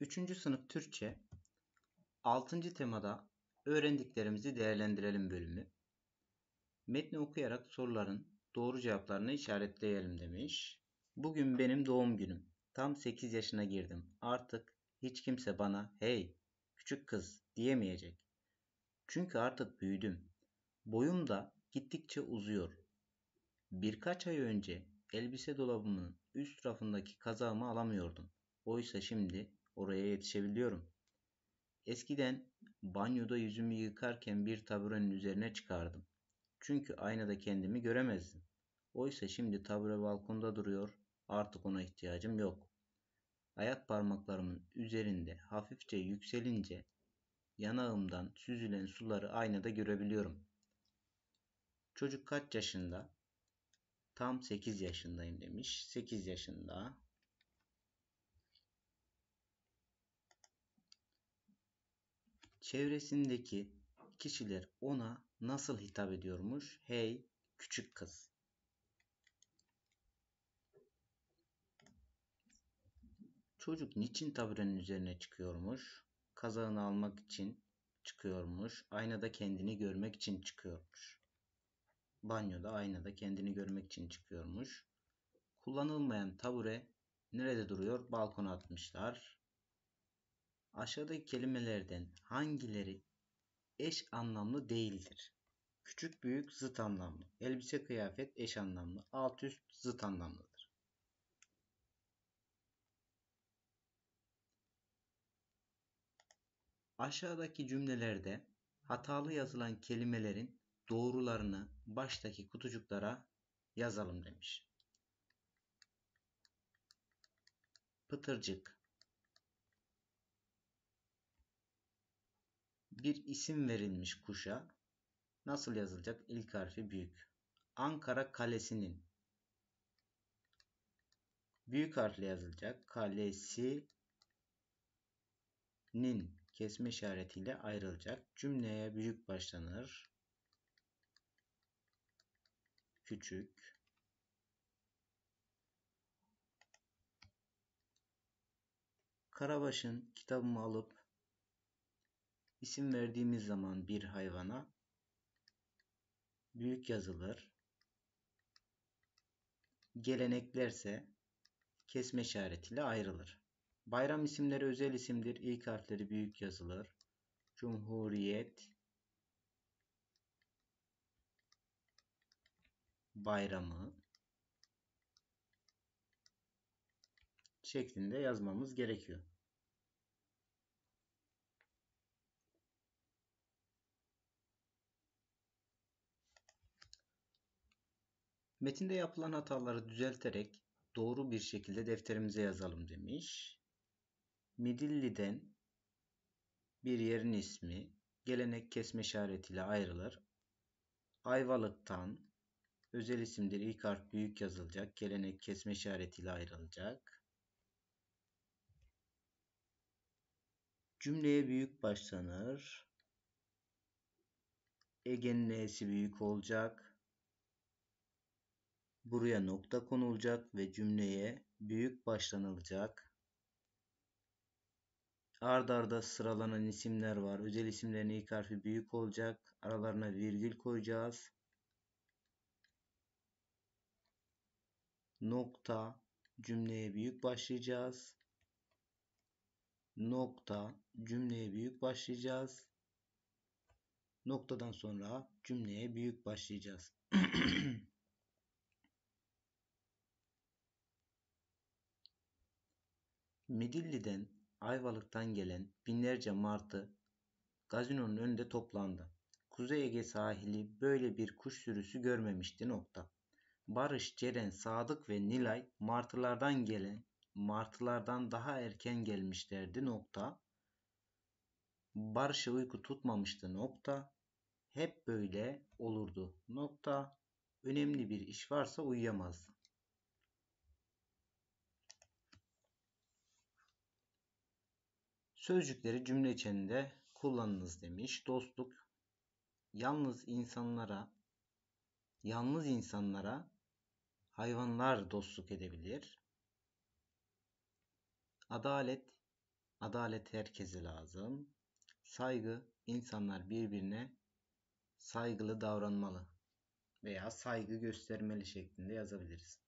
3. sınıf Türkçe 6. temada öğrendiklerimizi değerlendirelim bölümü. Metni okuyarak soruların doğru cevaplarını işaretleyelim demiş. Bugün benim doğum günüm. Tam 8 yaşına girdim. Artık hiç kimse bana hey küçük kız diyemeyecek. Çünkü artık büyüdüm. Boyum da gittikçe uzuyor. Birkaç ay önce elbise dolabımın üst rafındaki kazağımı alamıyordum. Oysa şimdi oraya yetişebiliyorum. Eskiden banyoda yüzümü yıkarken bir taburenin üzerine çıkardım. Çünkü aynada kendimi göremezdim. Oysa şimdi tabure balkonda duruyor. Artık ona ihtiyacım yok. Ayak parmaklarımın üzerinde hafifçe yükselince yanağımdan süzülen suları aynada görebiliyorum. Çocuk kaç yaşında? Tam 8 yaşındayım demiş. 8 yaşında Çevresindeki kişiler ona nasıl hitap ediyormuş? Hey küçük kız. Çocuk niçin taburenin üzerine çıkıyormuş? Kazağını almak için çıkıyormuş. Aynada kendini görmek için çıkıyormuş. Banyoda aynada kendini görmek için çıkıyormuş. Kullanılmayan tabure nerede duruyor? Balkona atmışlar. Aşağıdaki kelimelerden hangileri eş anlamlı değildir? Küçük büyük zıt anlamlı. Elbise kıyafet eş anlamlı. Alt üst zıt anlamlıdır. Aşağıdaki cümlelerde hatalı yazılan kelimelerin doğrularını baştaki kutucuklara yazalım demiş. Pıtırcık bir isim verilmiş kuşa nasıl yazılacak? İlk harfi büyük. Ankara Kalesi'nin büyük harfle yazılacak. Kalesi'nin kesme işaretiyle ayrılacak. Cümleye büyük başlanır. Küçük. Karabaş'ın kitabımı alıp İsim verdiğimiz zaman bir hayvana büyük yazılır. Geleneklerse kesme işaretiyle ayrılır. Bayram isimleri özel isimdir. İlk harfleri büyük yazılır. Cumhuriyet Bayramı şeklinde yazmamız gerekiyor. Metinde yapılan hataları düzelterek doğru bir şekilde defterimize yazalım demiş. Midilli'den bir yerin ismi gelenek kesme işaretiyle ayrılır. Ayvalık'tan özel isimdir ilk harf büyük yazılacak. Gelenek kesme işaretiyle ayrılacak. Cümleye büyük başlanır. Ege'nin E'si büyük olacak. Buraya nokta konulacak ve cümleye büyük başlanılacak. Ard arda sıralanan isimler var. Özel isimlerin ilk harfi büyük olacak. Aralarına virgül koyacağız. Nokta cümleye büyük başlayacağız. Nokta cümleye büyük başlayacağız. Noktadan sonra cümleye büyük başlayacağız. Midilli'den, Ayvalık'tan gelen binlerce martı gazinonun önünde toplandı. Kuzey Ege sahili böyle bir kuş sürüsü görmemişti nokta. Barış, Ceren, Sadık ve Nilay martılardan gelen, martılardan daha erken gelmişlerdi nokta. Barış'a uyku tutmamıştı nokta. Hep böyle olurdu nokta. Önemli bir iş varsa uyuyamazdı. Sözcükleri cümle içinde kullanınız demiş. Dostluk yalnız insanlara yalnız insanlara hayvanlar dostluk edebilir. Adalet adalet herkese lazım. Saygı insanlar birbirine saygılı davranmalı veya saygı göstermeli şeklinde yazabiliriz.